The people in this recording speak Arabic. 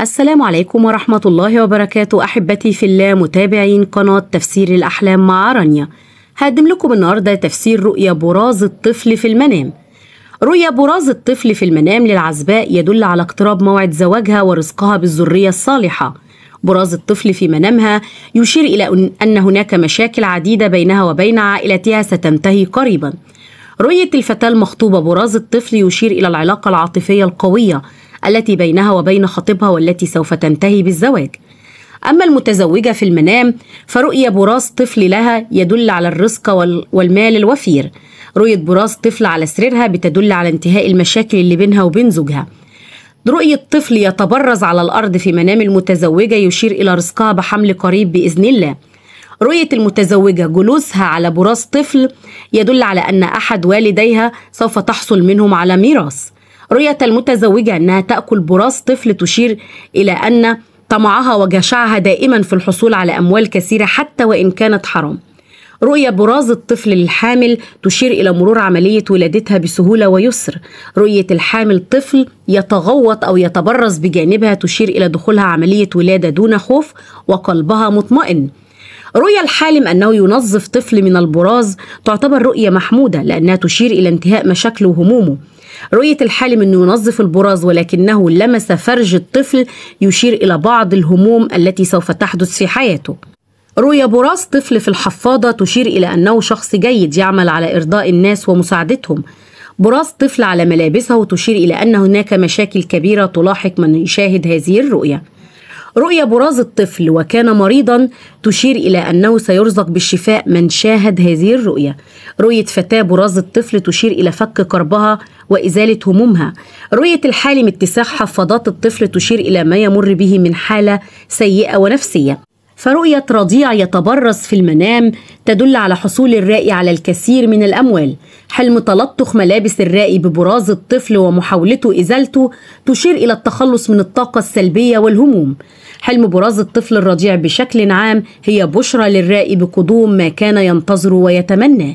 السلام عليكم ورحمة الله وبركاته أحبتي في الله متابعين قناة تفسير الأحلام مع رانيا هقدم لكم النهاردة تفسير رؤية براز الطفل في المنام رؤية براز الطفل في المنام للعزباء يدل على اقتراب موعد زواجها ورزقها بالذرية الصالحة براز الطفل في منامها يشير إلى أن هناك مشاكل عديدة بينها وبين عائلتها ستنتهي قريباً رؤية الفتاة المخطوبة براز الطفل يشير إلى العلاقة العاطفية القوية التي بينها وبين خطيبها والتي سوف تنتهي بالزواج أما المتزوجة في المنام فرؤية براز طفل لها يدل على الرزق والمال الوفير رؤية براز طفل على سريرها بتدل على انتهاء المشاكل اللي بينها وبين زوجها رؤية طفل يتبرز على الأرض في منام المتزوجة يشير إلى رزقها بحمل قريب بإذن الله رؤية المتزوجة جلوسها على براز طفل يدل على أن أحد والديها سوف تحصل منهم على ميراث رؤية المتزوجة أنها تأكل براس طفل تشير إلى أن طمعها وجشعها دائما في الحصول على أموال كثيرة حتى وإن كانت حرام رؤية براز الطفل الحامل تشير إلى مرور عملية ولادتها بسهولة ويسر رؤية الحامل طفل يتغوط أو يتبرز بجانبها تشير إلى دخولها عملية ولادة دون خوف وقلبها مطمئن رؤية الحالم أنه ينظف طفل من البراز تعتبر رؤية محمودة لأنها تشير إلى انتهاء مشاكله وهمومه رؤية الحالم أنه ينظف البراز ولكنه لمس فرج الطفل يشير إلى بعض الهموم التي سوف تحدث في حياته رؤية براز طفل في الحفاضة تشير إلى أنه شخص جيد يعمل على إرضاء الناس ومساعدتهم براز طفل على ملابسه تشير إلى أن هناك مشاكل كبيرة تلاحق من يشاهد هذه الرؤية رؤية براز الطفل وكان مريضا تشير إلى أنه سيرزق بالشفاء من شاهد هذه الرؤية رؤية فتاة براز الطفل تشير إلى فك كربها وإزالة همومها رؤية الحالم اتساح حفاضات الطفل تشير إلى ما يمر به من حالة سيئة ونفسية فرؤية رضيع يتبرز في المنام تدل على حصول الرائي على الكثير من الأموال حلم تلطخ ملابس الرائي ببراز الطفل ومحاولته إزالته تشير إلى التخلص من الطاقة السلبية والهموم حلم براز الطفل الرضيع بشكل عام هي بشرى للرائي بقدوم ما كان ينتظره ويتمناه